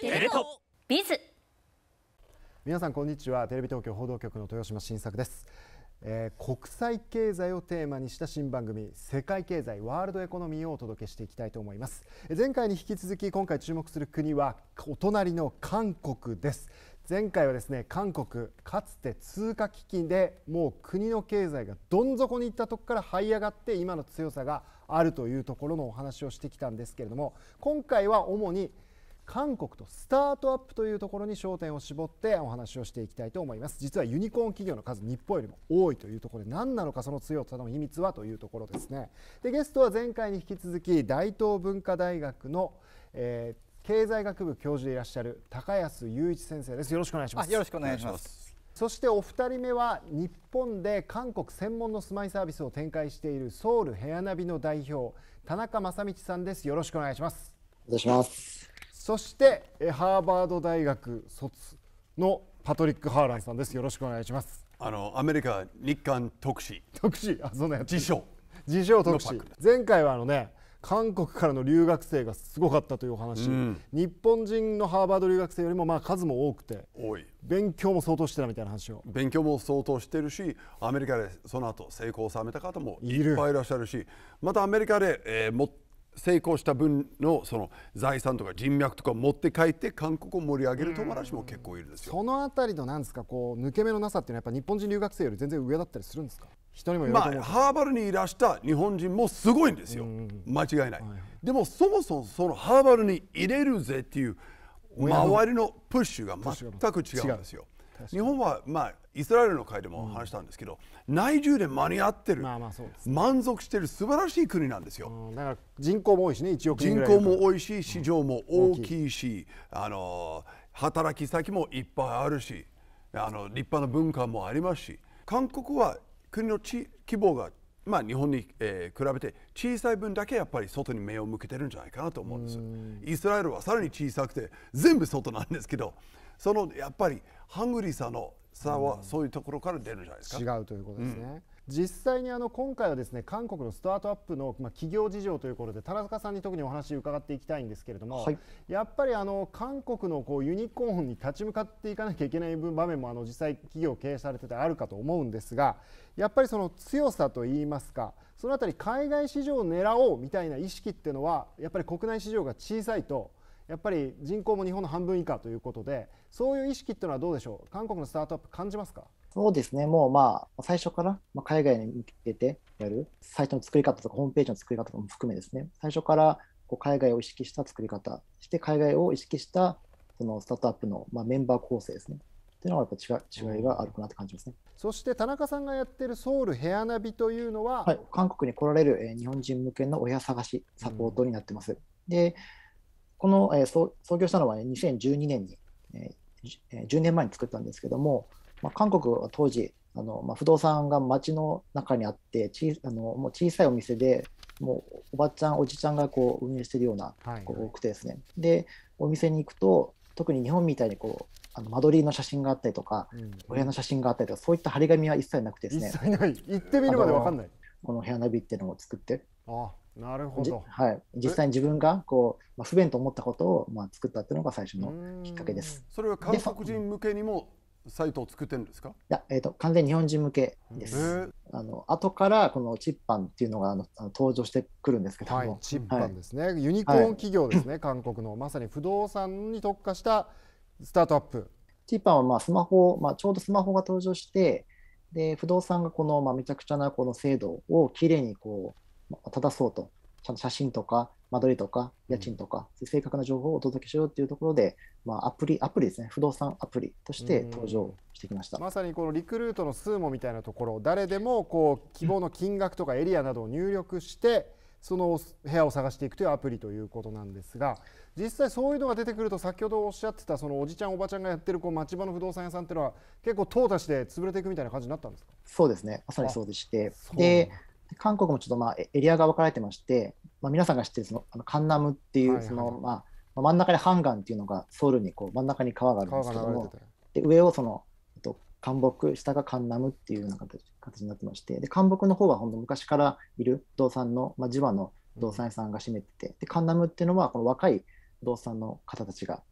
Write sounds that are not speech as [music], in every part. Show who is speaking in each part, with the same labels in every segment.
Speaker 1: テレトビズ
Speaker 2: 皆さんこんにちはテレビ東京報道局の豊島新作です、えー、国際経済をテーマにした新番組世界経済ワールドエコノミーをお届けしていきたいと思います前回に引き続き今回注目する国はお隣の韓国です前回はですね韓国かつて通貨基金でもう国の経済がどん底に行ったとこから這い上がって今の強さがあるというところのお話をしてきたんですけれども今回は主に韓国とスタートアップというところに焦点を絞ってお話をしていきたいと思います実はユニコーン企業の数日本よりも多いというところで何なのかその強さの秘密はというところですねでゲストは前回に引き続き大東文化大学の、えー、経済学部教授でいらっしゃる高安雄一先生ですよろしくお願いしますよろしくお願いしますそしてお二人目は日本で韓国専門の住まいサービスを展開しているソウルヘアナビの代表田中正道さんですよろしくお願いしますお願いしますそしてハーバード大学卒のパトリック・ハーランさんです。よろしくお願いしま
Speaker 3: す。あのアメリカ日韓特使特使 [laughs] あそんなやつ辞書辞書特使
Speaker 2: 前回はあのね韓国からの留学生がすごかったというお話、うん、日本人のハーバード留学生よりもまあ数も多くてい。勉強も相当してたみたいな話を
Speaker 3: 勉強も相当してるしアメリカでその後成功を収めた方もいっぱいいらっしゃるしまたアメリカで、えー、成功した分のその財産とか人脈とか持って帰って韓国を盛り上げる友達も結構いるんですよ。そのあたりのなんですかこう抜け目のなさっていうのはやっぱ日本人留学生より全然上だったりするんですか。人にもまあ、ハーバルにいらした日本人もすごいんですよ、間違いない、はい、でもそもそもそのハーバルに入れるぜっていう周りのプッシュが全く違うんですよ日本は、まあ、イスラエルの会でも話したんですけど、うん、内需で間に合ってる、まあまあそうです、ね、満足してる素晴らしい国なんですよ、だから人口も多いしね1億人口も多いし市場も大きいし、うん、あの働き先もいっぱいあるしあの立派な文化もありますし韓国は国の規模がまあ、日本に、えー、比べて小さい分だけやっぱり外に目を向けてるんじゃないかなと思うんですイスラエルはさらに小さくて全部外なんですけどそのやっぱりハングリーさの差はそういうところから出るじゃないですか。違うということですね。うん実際にあの今回はですね韓国のスタートアップ
Speaker 2: の、まあ、企業事情ということで田中さんに特にお話を伺っていきたいんですけれども、はい、やっぱりあの韓国のこうユニコーンに立ち向かっていかなきゃいけない場面もあの実際企業経営されててあるかと思うんですがやっぱりその強さといいますかその辺り海外市場を狙おうみたいな意識っていうのはやっぱり国内市場が小さいとやっぱり人口も日本の半分以下ということで、そういう意識っていうのはどうでしょう、韓国のスタートアップ、感じますか
Speaker 4: そうですね、もうまあ、最初から、ま海外に向けてやる、サイトの作り方とか、ホームページの作り方も含めですね、最初からこう海外を意識した作り方、そして海外を意識したそのスタートアップの、まあ、メンバー構成ですね。っていうのはやっぱ違違いがあるかなって感じま
Speaker 2: すね。そして田中さんがやってるソウルヘアナビというのは、
Speaker 4: はい、韓国に来られる、えー、日本人向けの親探しサポートになってます。で、この、えー、創業したのは、ね、2012年に、えー、10年前に作ったんですけども、まあ、韓国は当時あの、まあ、不動産が街の中にあってちあのもう小さいお店でもうおばちゃんおじちゃんがこう運営しているようなこう多くてですね、でお店に行くと特に日本みたいにこうあの間取りの写真があったりとか、うん、お部屋の写真があったりとかそういった張り紙は一切なくてですね一切ない行ってみるまで分かんないこの部屋ナビっていうのを作ってあ
Speaker 3: なるほど、
Speaker 4: はい、実際に自分がこう、まあ、不便と思ったことを、まあ、作ったっていうのが最初のきっかけです。
Speaker 3: それは韓国人向けにもサイトを作ってるんですかい
Speaker 4: や、えーと、完全日本人向けです。あの後からこのチッパンっていうのがあの登場してくるんですけども、はい、チッパンです
Speaker 2: ね、はい、ユニコーン企業ですね、はい、韓国のまさに不動産に特化したスタートアップ。チッパンはまあスマホ、まあ、ちょうどスマホが登場し
Speaker 4: てで不動産がこのまあめちゃくちゃなこの制度をきれいにこう正そうと、ちゃんと写真とか、間取りとか、家賃とか、うん、正確な情報をお届けしようというところで、まあ、アプリ、アプリですね、不動産アプリとして登場してきま
Speaker 2: した、まさにこのリクルートの数もみたいなところ、誰でもこう希望の金額とかエリアなどを入力して、その部屋を探していくというアプリということなんですが、実際そういうのが出てくると、先ほどおっしゃってた、そのおじちゃん、おばちゃんがやってるこう町場の不動産屋さんっていうのは、結構、淘汰して潰れていくみたいな感じになったんですか
Speaker 4: そうですね、まさにそうでして。で韓国もちょっとまあエリアが分かれてまして、まあ、皆さんが知ってるそのあのカンナムっていうその、はいはい、まあ、真ん中でハンガンっていうのがソウルにこう真ん中に川があるんですけどもで上をその、えっと、韓北下がカンナムっていうような形形になってましてで韓北の方は本当昔からいる動産の、まあ、地場の動産屋さんが占めてて、うん、でカンナムっていうのはこの若い動産の方たちが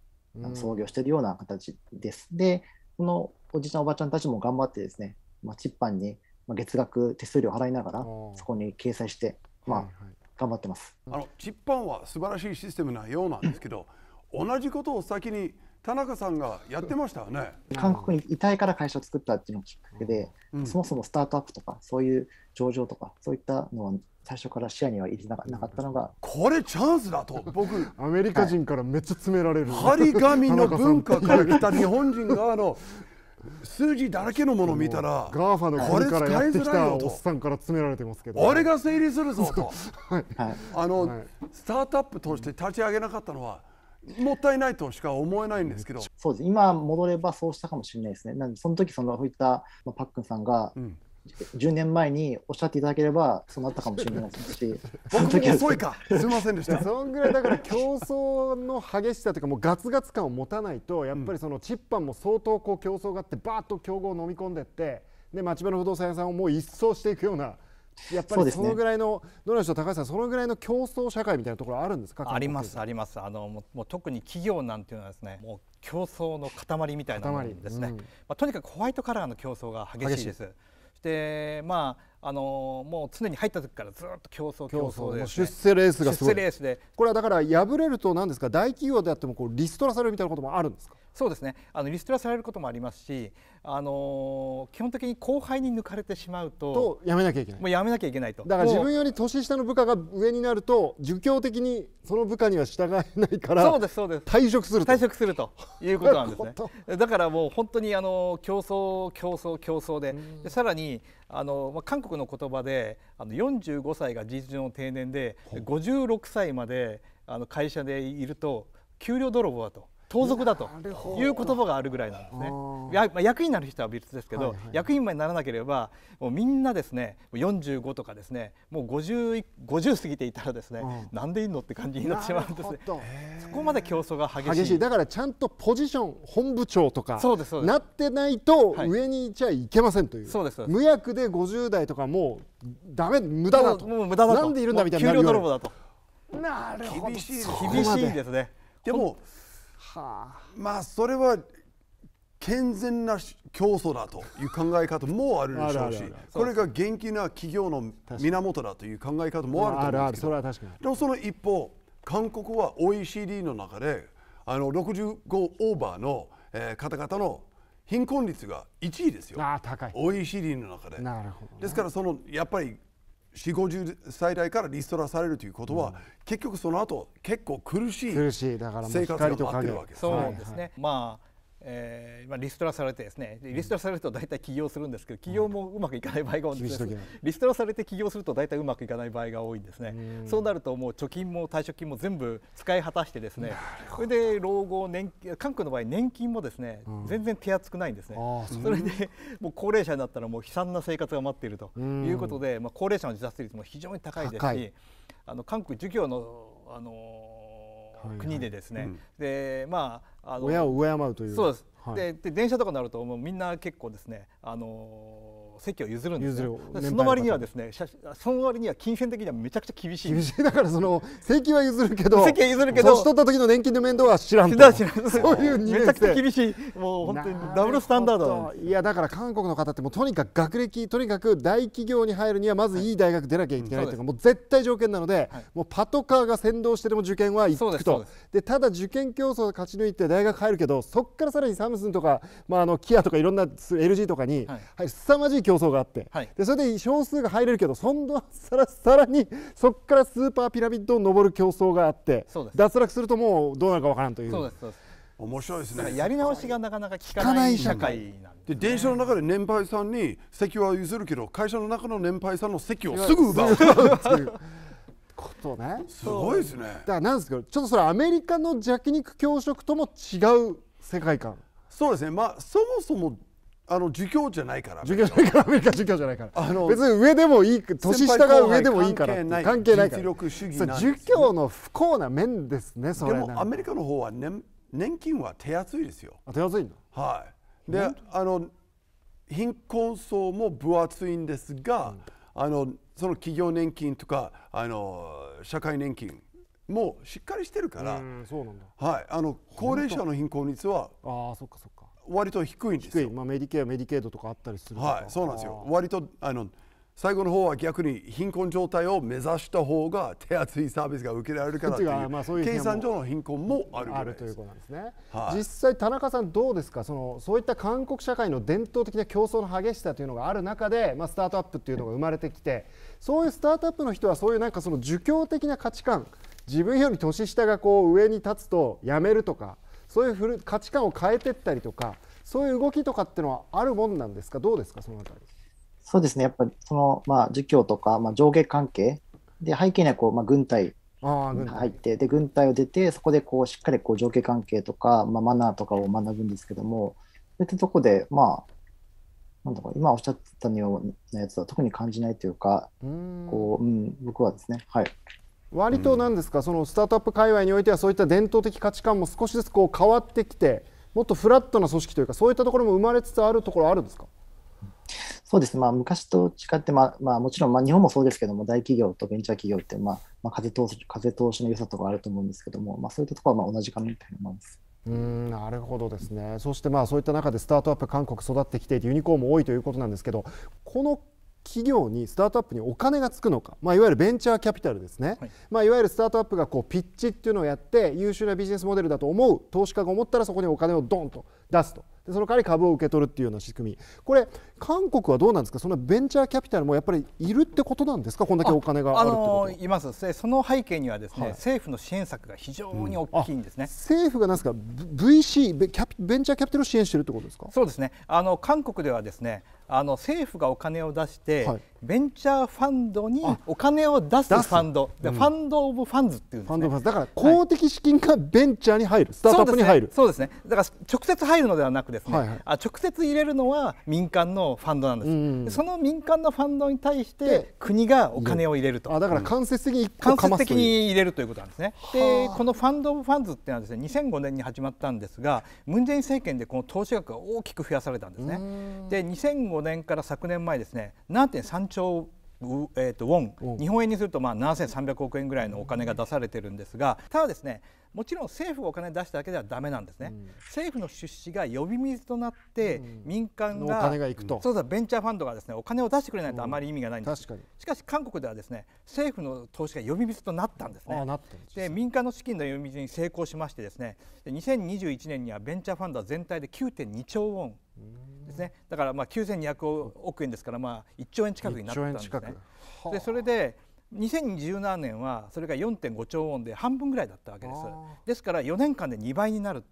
Speaker 4: 創業しているような形です。うん、でこのおじいちゃんおばあちゃんたちも頑張ってですね、まあ、チッパンにまあ、月額手数料払いながらそこに掲載して、まあ、はいはい、頑張ってます
Speaker 3: あのチッパンは素晴らしいシステムなようなんですけど [laughs] 同じことを先に田中さんがやってましたよね
Speaker 4: 韓国にいたいから会社を作ったっていうのがきっかけで、うん、そもそもスタートアップとかそういう上場とかそういったのは最初から視野
Speaker 3: には入れなかったのがこれチャンスだと僕 [laughs] アメリカ人からめっちゃ詰められる、張り紙の文化から来た日本人側の数字だらけのものを見たらガーファの国からやってきたおっ
Speaker 2: さんから詰められてますけど、俺
Speaker 3: が整理するぞと、[laughs] はい、あの、はい、スタートアップとして立ち上げなかったのはもったいないとしか思えないんですけど
Speaker 4: そうです今戻ればそうしたかもしれないですねなんでその時そのこういったパックンさんが、うん10年前におっしゃっていただければそうなったかもしれな [laughs] [laughs] いですし僕も遅いかすみま
Speaker 2: せんでしたそんぐらいだから競争の激しさというかもうガツガツ感を持たないとやっぱりそのチッパンも相当こう競争があってバーッと競合を飲み込んでってで町場の不動産屋さんをもう一掃していくような。やっぱりそのぐらいの、ね、どうでしょう高橋さん、そのぐらいの競争社会みた
Speaker 1: いなところあるんですかあります、あります、あのもう特に企業なんていうのはですねもう競争の塊みたいなものですね、うん、まあ、とにかくホワイトカラーの競争が激しいです。でまああのもう常に入った時からずっと競争競争で、ね、出世レースがすごい出世レースで
Speaker 2: これはだから敗れると何ですか大企業であってもこうリスト
Speaker 1: ラされるみたいなこともあるんですかそうですねあのリストラされることもありますし、あのー、基本的に後輩に抜かれてしまうととやめなきゃいけないもうやめなきゃいけないとだから自分
Speaker 2: より年下の部下が上になると儒教的にその部下には従えないからそうですそ
Speaker 1: うです退職すると退職するということなんですね [laughs] だからもう本当にあの競争競争競争ででさらにあの、まあ、韓国の言葉であの45歳が事実上の定年で56歳まであの会社でいると給料泥棒だと。盗賊だという言葉があるぐらいなんですね。やまあ、役員になる人は別ですけど、はいはい、役員までならなければもうみんなですね45とかですねもう 50, 50過ぎていたらですね、うん、なんでいいのって感じになってしまうんですね。そこまで競争が激しいだ
Speaker 2: からちゃんとポジション本部長とかなってないと上にいちゃいけませんという,、はい、う無役で50代とかもうダメ無駄だともう無駄だとなんでいるんだみ
Speaker 1: たいななるほ
Speaker 3: ど厳しいですね。でもまあそれは健全な競争だという考え方もあるでしょうしこれが元気な企業の源だという考え方もあると思うんですけどあるあるでもその一方韓国は OECD の中であの65オーバーの、え方々の貧困率が1位ですよ。あ高い。OECD の中で。なるほど、ですからそのやっぱり4 5 0歳代からリストラされるということは、うん、結局その後結構苦しい苦しいだから生活が待ってるわけです、ね、そうですね、はい
Speaker 1: はい、まあえーまあ、リストラされてですねリストラされると大体起業するんですけど起業もうまくいかない場合が多いんです、ね、リストラされて起業すると大体うまくいかない場合が多いんですねそうなるともう貯金も退職金も全部使い果たしてですねそれで老後年韓国の場合年金もですね、うん、全然手厚くないんですねそれでもう高齢者になったらもう悲惨な生活が待っているということで、まあ、高齢者の自殺率も非常に高いですしあの韓国授業のあの
Speaker 4: 国でですね、はい
Speaker 1: でまああの親を敬うというそうです、はい、で電車とかになるともうみんな結構ですねあの席を譲るんですよ、その割にはですねその割には金銭的にはめちゃくちゃ厳しい厳しいだからその請は譲るけどは譲るけど年取っ
Speaker 2: た時の年金の面倒は知らんとらんそういうめちゃくちゃ厳しいもう本当にダブルスタンダードいやだから韓国の方ってもうとにかく学歴とにかく大企業に入るにはまずいい大学出なきゃいけないというか、もう絶対条件なので、もうパトカーが先導してでも受験は行くとでただ受験競争勝ち抜いて大学入るけどそこからさらにサムスンとか、まあ、あのキアとかいろんな LG とかに、はい、すさまじい競争があって、はい、でそれで少数が入れるけどそんはさらさらにそこからスーパーピラミッドを上る競争があって脱落するともうどうなるかわからんという。そうで
Speaker 3: すそうです面白いですねやり直しがなかなか効かない社会で、ね、電車の中で年配さんに席は譲るけど会社の中の年配さんの席をすぐ奪うっていう
Speaker 2: ことねすごいですねだからなんですけどちょっとそれアメリカの弱肉強食とも
Speaker 3: 違う世界観そうですねまあそもそもあの儒教じゃないから儒教じゃないからアメリカ儒教じゃないからあの別に上で
Speaker 2: もいい年下が上でもいいから関係ないから力主義、ね、儒教の不幸な面ですね
Speaker 3: それでもアメリカの方は年年金は手厚いですよ手厚いんはいであの貧困層も分厚いんですが、うん、あのその企業年金とかあの社会年金もしっかりしてるから、はい、あの高齢者の貧困率はああそっかそっか割と低いんですよ、まあ、メディケアメディケードとかあったりするはいそうなんですよ割とあの最後の方は逆に貧困状態を目指した方が手厚いサービスが受けられるからという計算上の貧困もあるあるということなんですね、は
Speaker 2: い、実際田中さんどうですかそのそういった韓国社会の伝統的な競争の激しさというのがある中で、まあ、スタートアップっていうのが生まれてきてそういうスタートアップの人はそういうなんかその儒教的な価値観自分より年下がこう上に立つとやめるとかそういう価値観を変えていったりとかそういう動きとかっていうのはあるもんなんですかどうですかそのあたり
Speaker 4: そうですねやっぱりその、まあ、儒教とか、まあ、上下関係で背景にはこう、まあ、軍隊
Speaker 2: に入
Speaker 4: ってで軍隊を出てそこでこうしっかりこう上下関係とか、まあ、マナーとかを学ぶんですけどもそういったとこでまあなんとか今おっしゃったようなやつは特に感じないというか
Speaker 2: こ
Speaker 4: う、うん、僕はですねはい
Speaker 2: 割と何ですか、そのスタートアップ界隈においてはそういった伝統的価値観も少しずつこう変わってきてもっとフラットな組織というかそういったところも生まれつつあるところあるんですか
Speaker 4: そうですまあ、昔と違って、まあまあ、もちろん、まあ、日本もそうですけども、大企業とベンチャー企業って、まあまあ、風通し風通しの良さとかあると思うんですけども、まあ、そういったところはまあ同じかなと思います
Speaker 2: うんなるほどですね、そしてまあそういった中でスタートアップ、韓国育ってきて、ユニコーンも多いということなんですけど、この企業にスタートアップにお金がつくのか、まあ、いわゆるベンチャーキャピタルですね、はい、まあ、いわゆるスタートアップがこうピッチっていうのをやって優秀なビジネスモデルだと思う投資家が思ったらそこにお金をドンと出すとでその代わり株を受け取るっていうような仕組みこれ韓国はどうなんですかそのベンチャーキャピタルもやっぱりいるってことなんですかこんだけお金があるってこと
Speaker 1: あ、あのいますその背景にはですね、はい、政府の支援策が非常に大きいんですね、うん、政府が何ですか VC ベキャベンチャーキャピタルを支援してるってことですかそうですねあの韓国ではですねあの政府がお金を出して、はい、ベンチャーファンドにお金を出すファンド、うん、ファンド・オブ・ファンズっていうんです、ね、だから公的資金がベンチャーに入る、はい、スタートアップに入るそうですね、だから直接入るのではなくですね、はいはい、あ直接入れるのは民間のファンドなんです、うんその民間のファンドに対して国がお金を入れると、うん、あだから間接的に間接的に入れるということなんですねでこのファンド・オブ・ファンズっていうのはですね2005年に始まったんですがムン・ジェイン政権でこの投資額が大きく増やされたんですねで2 0 0 2005年から昨年前ですね7.3兆えーと、ウォン日本円にするとまあ7300億円ぐらいのお金が出されてるんですがただですねもちろん政府がお金出しただけではだめなんですね、うん、政府の出資が呼び水となって、うん、民間がお金がいくとそうだベンチャーファンドがですねお金を出してくれないとあまり意味がないんです、うん、しかし韓国ではですね政府の投資が呼び水となったんですねで民間の資金の呼び水に成功しましてですねで2021年にはベンチャーファンドは全体で9.2兆ウォンですね、だからまあ9200億円ですからまあ1兆円近くになったんですね。でそれで2017年はそれが4.5兆ウォンで半分ぐらいだったわけです。ですから4年間で2倍になる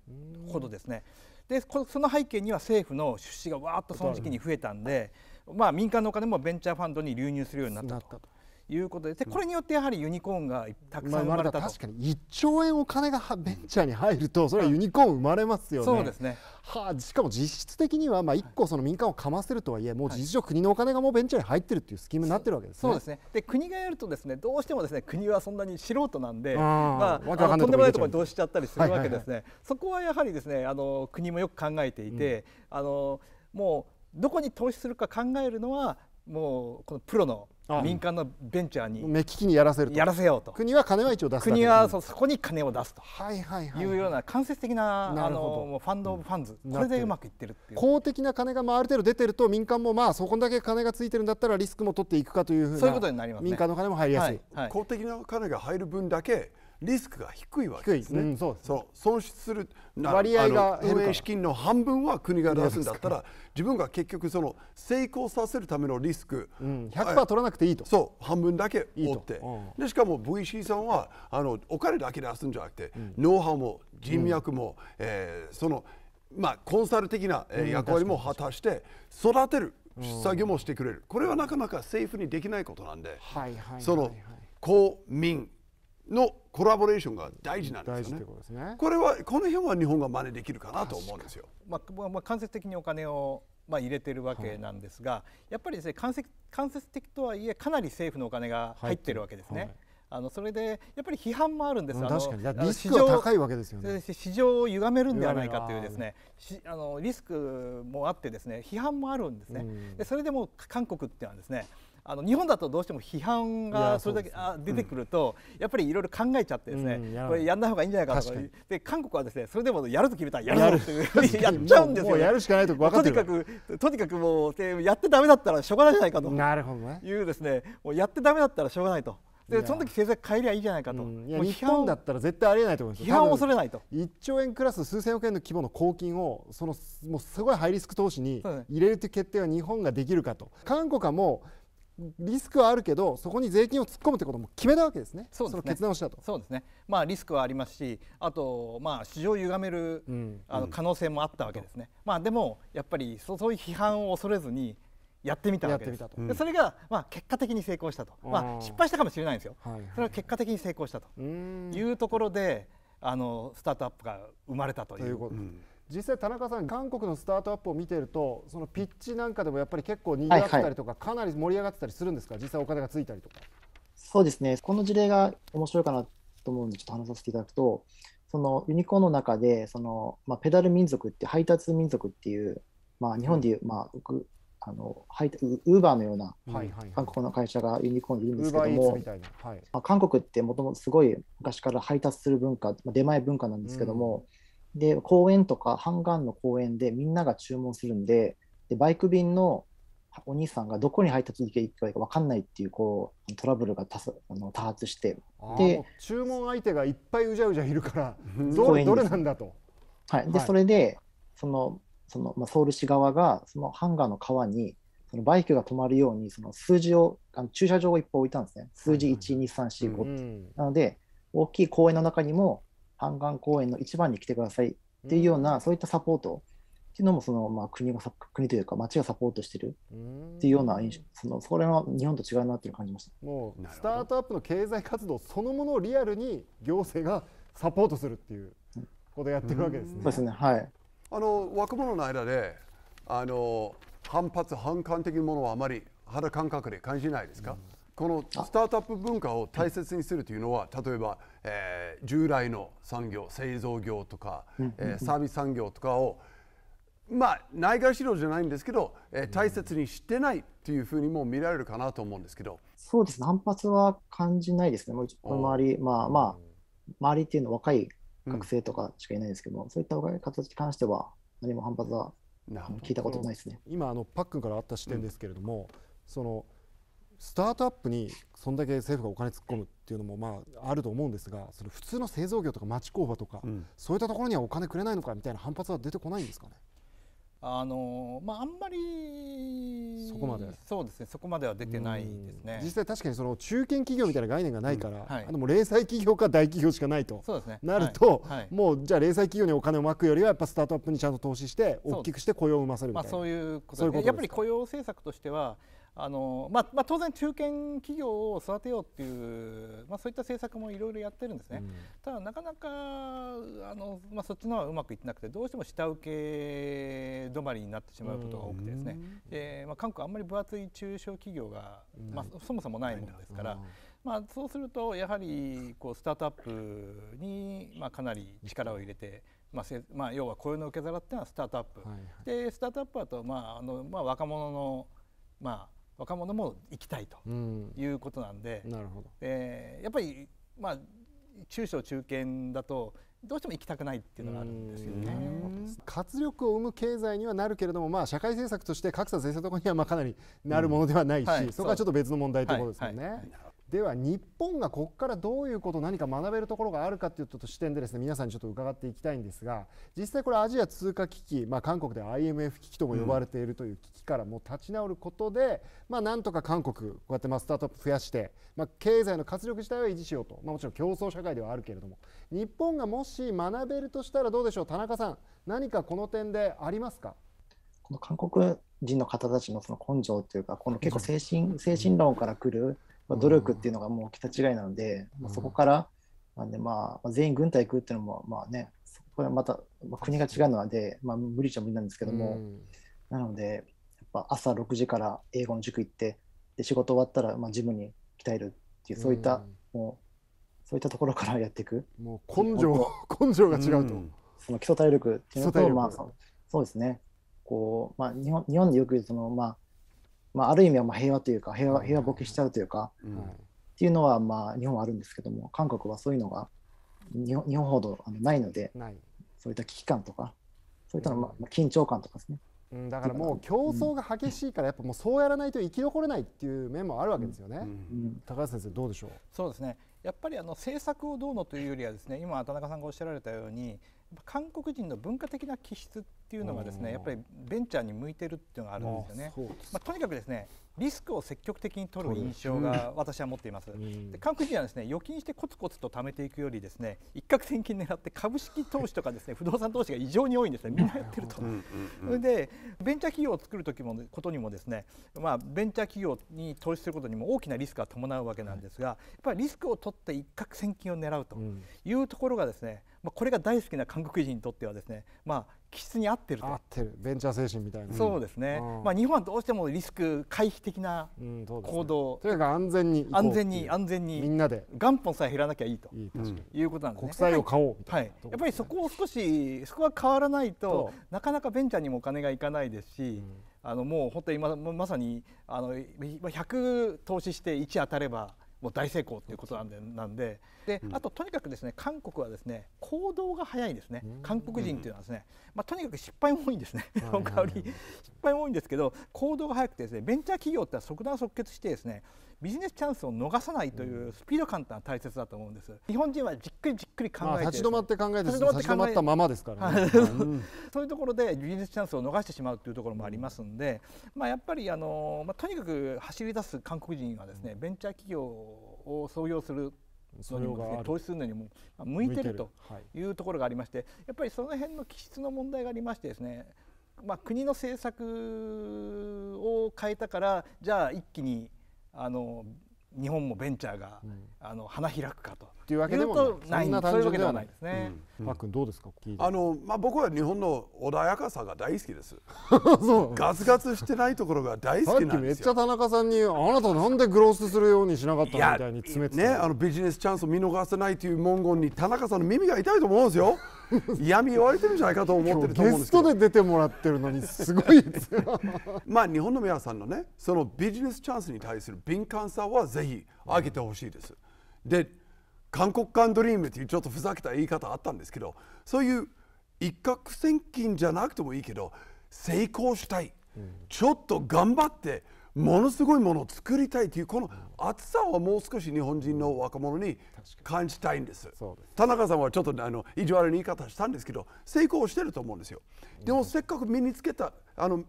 Speaker 1: ほどですね。でその背景には政府の出資がわーっとその時期に増えたんで、まあ、民間のお金もベンチャーファンドに流入するようになったと。いうことででこれによってやはりユニコーンがたくさん生まれたと、まあ、確かに1
Speaker 2: 兆円お金がベンチャーに入るとそれはユニコーン生まれますよね。そうですねはあ、しかも実質的にはまあ1個その民間をかませるとはいえもう事実上国のお金がもうベンチャーに入ってるっていうスキームになってるわけですね。そうですね
Speaker 1: で国がやるとですねどうしてもですね国はそんなに素人なんでまあ、あとんでもないところにどうしちゃったりするわけですね、はいはいはい、そこはやはりですねあの国もよく考えていて、うん、あのもうどこに投資するか考えるのはもうこのプロの民間のベンチャーに目利きにやらせるやらせようと国は金は一応出す国はそこに金を出すと
Speaker 2: はいははいいいうような
Speaker 1: 間接的ななるほどファンド・オブ・ファンズ、これでうまく
Speaker 3: いってるっていう
Speaker 2: 公的な金がまあある程度出てると民間もまあそこだけ金がついてるんだったらリスクも取っていくかというふうなそういうことになります、ね、民間の金も入りやすい、
Speaker 3: はいはい、公的な金が入る分だけリスクが低いわけですね。うん、そう、ね、損失する割合が運営資金の半分は国が出すんだったら自分が結局その成功させるためのリスク、うん、100%取らなくていいとそう半分だけ負って、うん、でしかも VC さんはあのお金だけ出すんじゃなくて、うん、ノウハウも人脈も、うん、えー、そのまあコンサル的な役割も果たして育てる作業もしてくれる、これはなかなか政府にできないことなんで、はいはいはいはい、その公民のコラボレーションが大事なんですよね。こねこれはこの辺は日本が真似できるかなと思うんですよ。
Speaker 1: まあまあ間接的にお金をまあ入れてるわけなんですが、はい、やっぱりですね間接間接的とはいえかなり政府のお金が入ってるわけですね。あのそれでやっぱり批判もあるんです、うん、確かにリスクは高いわけですよね市場を歪めるんではないかというですねあのリスクもあってですね批判もあるんですね、うん、でそれでも韓国ってはですねあの日本だとどうしても批判がそれだけあ出てくると、やっぱりいろいろ考えちゃってですね、これやんない方がいいんじゃないかとかで韓国はですねそれでもやると決めたらやるという [laughs] やっちゃうんですよ、やるしかないととにかくとにかくもうでやってだめだったらしょうがないじゃないかというですねもうやってだめだったらしょうがないと。でその時政策変えりゃいいじゃないかと、うん、日本だ
Speaker 2: ったら絶対ありえないと思います批判を恐
Speaker 1: れないと1兆円クラス数千
Speaker 2: 億円の規模の公金をそのもうすごいハイリスク投資に入れるという決定は日本ができるかと韓国はもうリスクはあるけどそこに税金を突っ込むということも決めたわけです
Speaker 1: ね、そうですね決断をしたとそうですね、まあ、リスクはありますし、あと、まあ、市場を歪める、う
Speaker 2: ん、
Speaker 4: あの
Speaker 1: 可能性もあったわけですね、うん、まあ、でもやっぱりそういう批判を恐れずにやってみたわけです、うでそれが、まあ、結果的に成功したと、まあ、失敗したかもしれないんですよ、はいはい、それは結果的に成功したというところで、あのスタートアップが生まれたという。ということ
Speaker 2: 実際、田中さん、韓国のスタートアップを見ていると、そのピッチなんかでもやっぱり結構にぎわってたりとか、はいはい、かなり盛り上がってたりするんですか、実際お金がついたりとか。
Speaker 4: そうですね、この事例が面白いかなと思うんで、ちょっと話させていただくと、そのユニコーンの中で、そのまあ、ペダル民族って、配達民族っていう、まあ、日本でいう、うん、まあ、あの配ウーバーのような、はいはい、韓国の会社がユニコーンでいるんですけども、はいまあ、韓国ってもともとすごい昔から配達する文化、まあ、出前文化なんですけども、うんで、公園とか、ハンガンの公園でみんなが注文するんで、でバイク便のお兄さんがどこに配達行けばいいか分かんないっていうこうトラブルが多あの多発して
Speaker 2: で注文相手がいっぱいうじゃうじゃいるからどれどれなんだと。
Speaker 4: はい、で、はい、それでそのその、まあ、ソウル市側がそのハンガーの川にそのバイクが止まるようにその数字をあの駐車場をいっぱい置いたんですね数字1、はい、2、3、4、5、うん、なので大きい公園の中にも半岸公園の一番に来てくださいっていうような、うん、そういったサポートっていうのもその、まあ、国が国というか町がサポートしてる
Speaker 2: っていうような
Speaker 4: 印象、うん、そのそれは日本と違うなっていう感じました
Speaker 2: もうスタートアップの経済活動そのものをリアルに行政がサポートするっていうことをやってるわけですね。うん、そうですねはい
Speaker 3: あの若者の間であの反発反感的なものはあまり肌感覚で感じないですか、このスタートアップ文化を大切にするというのは例えばえー、従来の産業製造業とか、えー、サービス産業とかをまあ内外資料じゃないんですけど、えー、大切にしてないというふうにも見られるかなと思うんですけど
Speaker 4: そうです反発は感じないですねもうこの周りまあまあ周りっていうのは若い学生とかしかいないですけど、うん、そういった方い方に関しては何も反発は聞いたことないですね
Speaker 2: 今あのパックンからあった視点ですけれども、うん、そのスタートアップにそんだけ政府がお金突っ込むっていうのもまああると思うんですがそれ普通の製造業とか町工場とか、うん、そういったところにはお金くれないのかみたいな反発は出てこないんですかね
Speaker 1: あのまあ、あんまりそこまでそうですねそこまでは出てないですね実際確
Speaker 2: かにその中堅企業みたいな概念がないから、うんはい、あのもう零細企業か大企業しかないとそなると、ねはいはい、もうじゃあ零細企業にお金をまくよりはやっぱスタートアップにちゃんと投資して大きくして雇用を生ませるみたいなそう,、まあ、そういうことですねやっぱり
Speaker 1: 雇用政策としてはあのまあまあ、当然、中堅企業を育てようっていう、まあ、そういった政策もいろいろやってるんですね、うん、ただ、なかなかあの、まあ、そっちのはうまくいってなくてどうしても下請け止まりになってしまうことが多くてですね、うえまあ、韓国あんまり分厚い中小企業が、まあ、そもそもないものですから。まあ、そうするとやはりこうスタートアップにまあかなり力を入れて、まあせまあ、要は雇用の受け皿っていうのはスタートアップ、はいはい、でスタートアップだと、まああのまあ、若者の、まあ、若者も行きたいということなんで、うん、なるほどえー、やっぱり、まあ、中小中堅だとどうしても行きたくないっていうのがあるんですよね。
Speaker 2: 活力を生む経済にはなるけれども、まあ、社会政策として格差是正とかにはまあかなりなるものではないし、うんはい、そこはちょっと別の問題ということです
Speaker 1: よね。はいはい
Speaker 2: では日本がここからどういうこと何か学べるところがあるかというと視点でですね皆さんにちょっと伺っていきたいんですが実際これアジア通貨危機、まあ、韓国では IMF 危機とも呼ばれているという危機からも立ち直ることで、まあ、なんとか韓国こうやってまスタートアップ増やして、まあ、経済の活力自体は維持しようと、まあ、もちろん競争社会ではあるけれども日本がもし学べるとしたらどうでしょう田中さん何かこの点でありますか
Speaker 4: この韓国人の方たちのその根性というかこの結構精神精神論からくるまあ、努力っていうのがもう桁違いなので、まあ、そこからまあ、全員軍隊行くっていうのもまあねそこはまた、まあ、国が違うので、まあ、無理じゃ無理なんですけども、なのでやっぱ朝6時から英語の塾行ってで仕事終わったらまあジムに鍛えるっていうそういった、もうそういったところからやっていく
Speaker 2: もう根性 [laughs] 根性が違うと、う
Speaker 4: その基礎体力っていうのとまあそうですねこう、まあ、日本日本でよくその、まあ、まあ、ある意味はまあ平和というか平和平和ボケしちゃうというか、うん、っていうのはまあ日本はあるんですけども韓国はそういうのが日本ほどあのないのでないそういった危機感と
Speaker 2: かそういったのまあ緊張感とかですね、うん、だからもう競争が激しいからやっぱもうそうやらないと生き残れないっていう面もあるわけですよね、うん、高橋先生どうでしょう
Speaker 1: そうですねやっぱりあの政策をどうのというよりはですね今田中さんがおっしゃられたように韓国人の文化的な気質っていうのがですねやっぱりベンチャーに向いてるっていうのがあるんですよね。まあ、とにかくですねリスクを積極的に取る印象が私は持っています。で韓国人はですね預金してコツコツと貯めていくよりですね一攫千金狙って株式投資とかですね [laughs] 不動産投資が異常に多いんですねみんなやってると。それでベンチャー企業を作る時もことにもですねまあベンチャー企業に投資することにも大きなリスクが伴うわけなんですが、やっぱりリスクを取って一攫千金を狙うというところがですね、まあ、これが大好きな韓国人にとってはですねまあ気質に合ってる合ってるベンチャー精神みたいなそうですね、うん、まあ、日本はどうしてもリスク回避的な行動、うんね、とにか安全に安全に安全にみんなで元本さえ減らなきゃいいということなんですね、国債を買おうみたいな、はい、やっぱりそこを少しそこは変わらないとなかなかベンチャーにもお金がいかないですし、あのもう本当に今まさにあの100投資して1当たればもう大成功ということなんでなんでであととにかくですね韓国はですね行動が早いですね韓国人というのはですね、まあ、とにかく失敗も多いんですね、はいはい、[laughs] 失敗も多いんですけど行動が早くてですねベンチャー企業っては即断即決してですねビジネスチャンスを逃さないというスピード感ってのは大切だと思うんです、日本人はじっくりじっくり考えて、まあ、立ち止まって考えて立ち止まったままですからね、そういうところでビジネスチャンスを逃してしまうというところもありますんで、まあ、やっぱりあの、まあ、とにかく走り出す韓国人はですねベンチャー企業を創業するのにもね、投資するのにも向いてるというところがありまして、やっぱりその辺の気質の問題がありましてですね、まあ、国の政策を変えたからじゃあ一気にあの日本もベンチャーが、うん、あの花開くかと。という
Speaker 2: わけでもない。そういうわけではないですね。パックンどうですか。あ
Speaker 3: のまあ僕は日本の穏やかさが大好きです。
Speaker 2: [laughs] ガツガ
Speaker 3: ツしてないところが大好きなんですよ。めっちゃ田中さんにあなたなんでグロースするようにしなかったみたいに詰めてねあのビジネスチャンスを見逃せないという文言に田中さんの耳が痛いと思うんですよ。嫌味言われてるんじゃないかと思ってると思うんですけ
Speaker 2: どゲストで出てもらってるのにすごい
Speaker 3: まあ日本の皆さんのねそのビジネスチャンスに対する敏感さはぜひ上げてほしいです、うん、で韓国間ドリームっていうちょっとふざけた言い方あったんですけどそういう一攫千金じゃなくてもいいけど成功したい、うん、ちょっと頑張ってものすごいものを作りたいというこの熱さをもう少し日本人の若者に感じたいんです田中さんはちょっとあの意地悪な言い方したんですけど成功してると思うんですよでもせっかく身につけたあの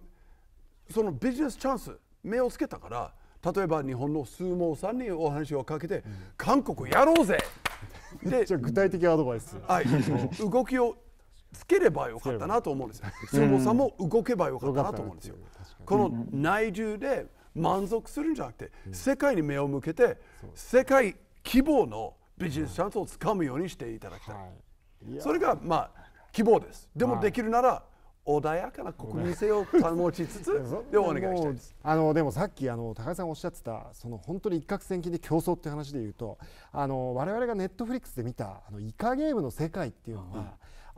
Speaker 3: そのビジネスチャンス目をつけたから例えば日本の相撲さんにお話をかけて、うん、韓国やろうぜ [laughs] で具体的アドバイス、はい、動きをつければよかったなと思うんです相撲さんも動けばよかったなと思うんですよ。この内需で満足するんじゃなくて、世界に目を向けて、世界規模のビジネスチャンスをつかむようにしていただきたい。はい、それが、まあ、希望です。でもできるなら、穏やかな国民性を保ちつつ [laughs] でお願いしたいですあので
Speaker 2: もさっきあの高井さんおっしゃってたその本当に一攫千金で競争って話でいうとあの我々がネットフリックスで見たあのイカゲームの世界っていうのは、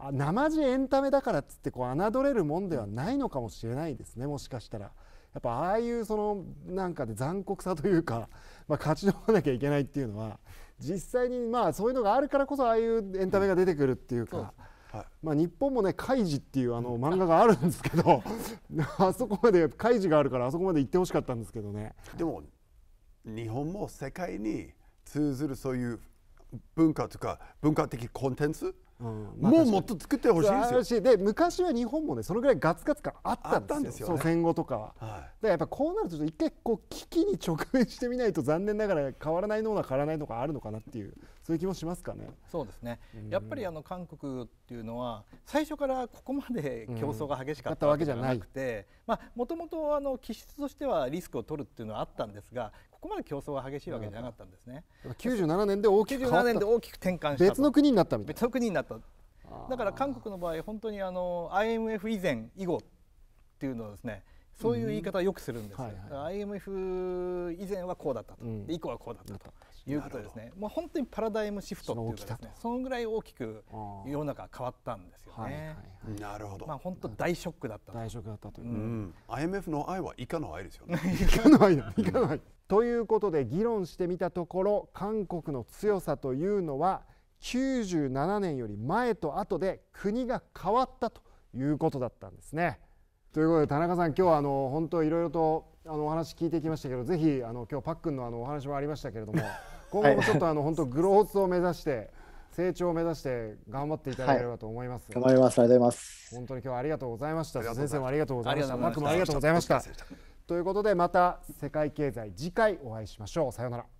Speaker 2: うん、生地エンタメだからっつってこう侮れるもんではないのかもしれないですねもしかしたら。やっぱああいうそのなんかで残酷さというか、[laughs] まあ、勝ち残らなきゃいけないっていうのは実際にまあそういうのがあるからこそああいうエンタメが出てくるっていうか。はい、まあ、日本もね「カイジ」っていうあの漫画があるんですけど [laughs] あそこまでカイジがあるからあそこまで行ってほしかった
Speaker 3: んですけどねでも日本も世界に通ずるそういう文化とか文化的コンテンツもうもっと作ってほしいですよで昔は日本もねそのぐらいガツガツ感あったんですよね、戦後とかは、はい、やっぱこうなると
Speaker 2: 一回こう危機に直面してみないと残念ながら変わらないのは変わらないのがあるのかなっていうそういう気もしますかね
Speaker 1: そうですね、うん、やっぱりあの韓国っていうのは最初からここまで競争が激しかったわけじゃなくてもともと気質としてはリスクを取るっていうのはあったんですがここまで競争が激しいわけじゃなかったんですね97年で大きく変わ年で大きく転換した別の国になったみたいな別の国になっただから韓国の場合本当にあの IMF 以前以後っていうのはですねそういう言い方をよくするんです、うんはいはい、IMF 以前はこうだったと、うん、以降はこうだったということですね、まあ、本当にパラダイムシフトっていうかですねそのぐらい大きく世の中変わったんですよね、はいはいはい、な
Speaker 3: るほど、まあ、本当大ショックだった大ショックだったという、うん、IMF の愛はいかの愛ですよ
Speaker 1: ねい
Speaker 2: か [laughs] の愛だいかの愛ということで議論してみたところ韓国の強さというのは97年より前と後で国が変わったということだったんですね。ということで田中さん今日はあの本当いろいろとあのお話聞いてきましたけどぜひあの今日パックンのあのお話もありましたけれども [laughs] 今後もちょっとあの本当グロースを目指して。成長を目指して頑張っていただければと思います、
Speaker 3: はい、頑張り
Speaker 4: ますありがとうございます
Speaker 2: 本当に今日はありがとうございました先生もありがとうございましたマックもありがとうございましたということでまた世界経済次回お会いしましょうさようなら